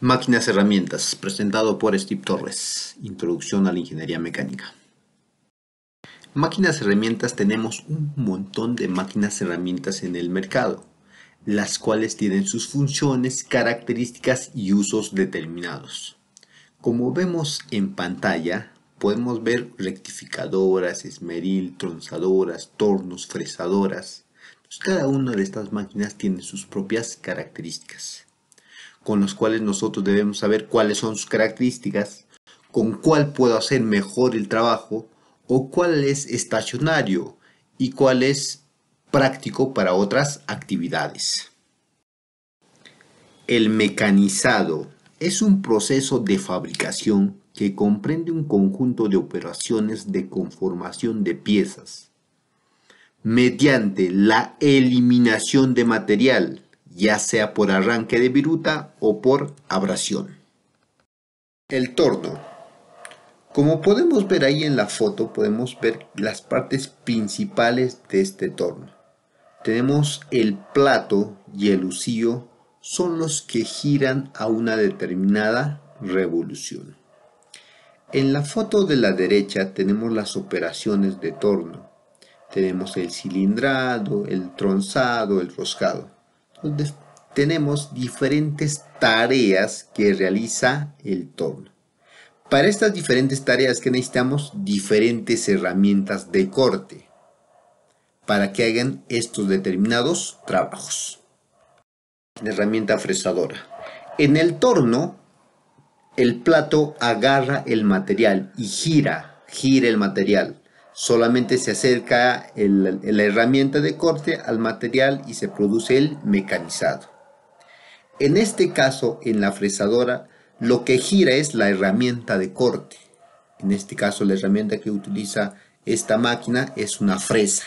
Máquinas Herramientas, presentado por Steve Torres. Introducción a la Ingeniería Mecánica. Máquinas Herramientas tenemos un montón de máquinas herramientas en el mercado, las cuales tienen sus funciones, características y usos determinados. Como vemos en pantalla, podemos ver rectificadoras, esmeril, tronzadoras, tornos, fresadoras. Pues cada una de estas máquinas tiene sus propias características con los cuales nosotros debemos saber cuáles son sus características, con cuál puedo hacer mejor el trabajo o cuál es estacionario y cuál es práctico para otras actividades. El mecanizado es un proceso de fabricación que comprende un conjunto de operaciones de conformación de piezas mediante la eliminación de material ya sea por arranque de viruta o por abrasión. El torno. Como podemos ver ahí en la foto, podemos ver las partes principales de este torno. Tenemos el plato y el husillo, son los que giran a una determinada revolución. En la foto de la derecha tenemos las operaciones de torno. Tenemos el cilindrado, el tronzado, el roscado donde tenemos diferentes tareas que realiza el torno. Para estas diferentes tareas que necesitamos diferentes herramientas de corte para que hagan estos determinados trabajos. herramienta fresadora. En el torno, el plato agarra el material y gira, gira el material Solamente se acerca la herramienta de corte al material y se produce el mecanizado. En este caso, en la fresadora, lo que gira es la herramienta de corte. En este caso, la herramienta que utiliza esta máquina es una fresa.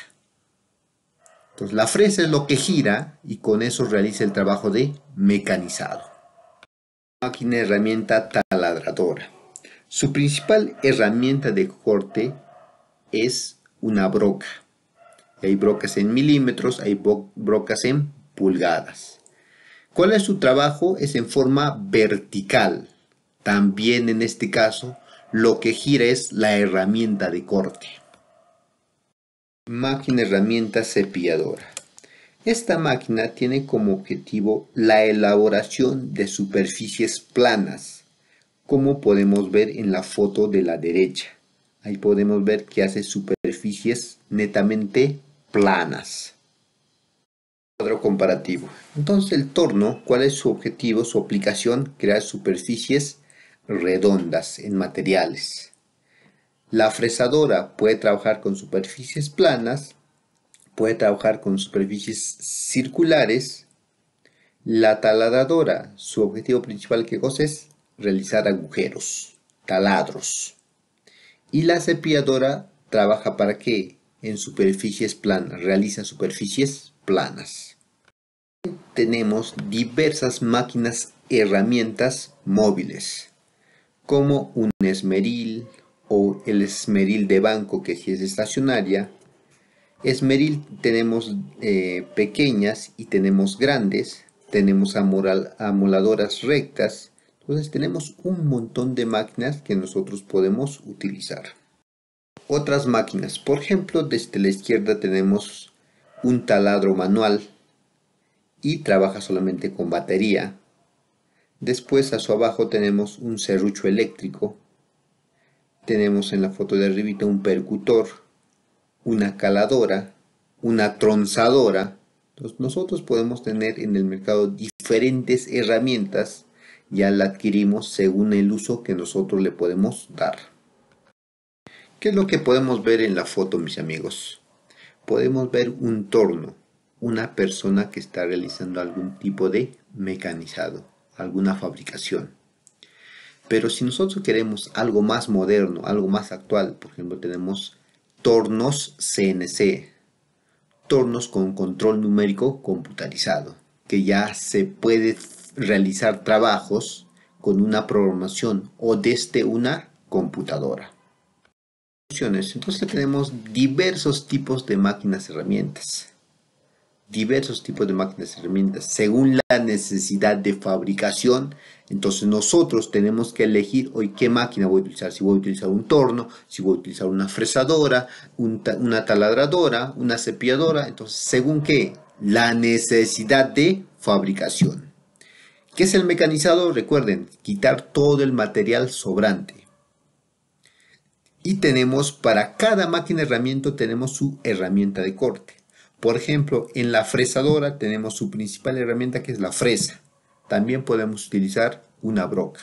Entonces, la fresa es lo que gira y con eso realiza el trabajo de mecanizado. Máquina herramienta taladradora. Su principal herramienta de corte es una broca. Hay brocas en milímetros, hay brocas en pulgadas. ¿Cuál es su trabajo? Es en forma vertical. También en este caso, lo que gira es la herramienta de corte. Máquina herramienta cepilladora. Esta máquina tiene como objetivo la elaboración de superficies planas, como podemos ver en la foto de la derecha. Ahí podemos ver que hace superficies netamente planas. Cuadro comparativo. Entonces el torno, ¿cuál es su objetivo, su aplicación? Crear superficies redondas en materiales. La fresadora puede trabajar con superficies planas, puede trabajar con superficies circulares. La taladradora, su objetivo principal que goza es realizar agujeros, taladros. Y la cepilladora trabaja para que en superficies planas, realiza superficies planas. Tenemos diversas máquinas herramientas móviles, como un esmeril o el esmeril de banco que es estacionaria. Esmeril tenemos eh, pequeñas y tenemos grandes, tenemos amoladoras rectas, entonces tenemos un montón de máquinas que nosotros podemos utilizar. Otras máquinas, por ejemplo, desde la izquierda tenemos un taladro manual y trabaja solamente con batería. Después a su abajo tenemos un serrucho eléctrico. Tenemos en la foto de arriba un percutor, una caladora, una tronzadora. Entonces nosotros podemos tener en el mercado diferentes herramientas ya la adquirimos según el uso que nosotros le podemos dar. ¿Qué es lo que podemos ver en la foto, mis amigos? Podemos ver un torno, una persona que está realizando algún tipo de mecanizado, alguna fabricación. Pero si nosotros queremos algo más moderno, algo más actual, por ejemplo, tenemos tornos CNC, tornos con control numérico computarizado, que ya se puede realizar trabajos con una programación o desde una computadora. Entonces tenemos diversos tipos de máquinas herramientas. Diversos tipos de máquinas herramientas según la necesidad de fabricación. Entonces nosotros tenemos que elegir hoy qué máquina voy a utilizar. Si voy a utilizar un torno, si voy a utilizar una fresadora, una taladradora, una cepilladora. Entonces según qué, la necesidad de fabricación. ¿Qué es el mecanizado? Recuerden, quitar todo el material sobrante. Y tenemos para cada máquina herramienta tenemos su herramienta de corte. Por ejemplo, en la fresadora tenemos su principal herramienta que es la fresa. También podemos utilizar una broca.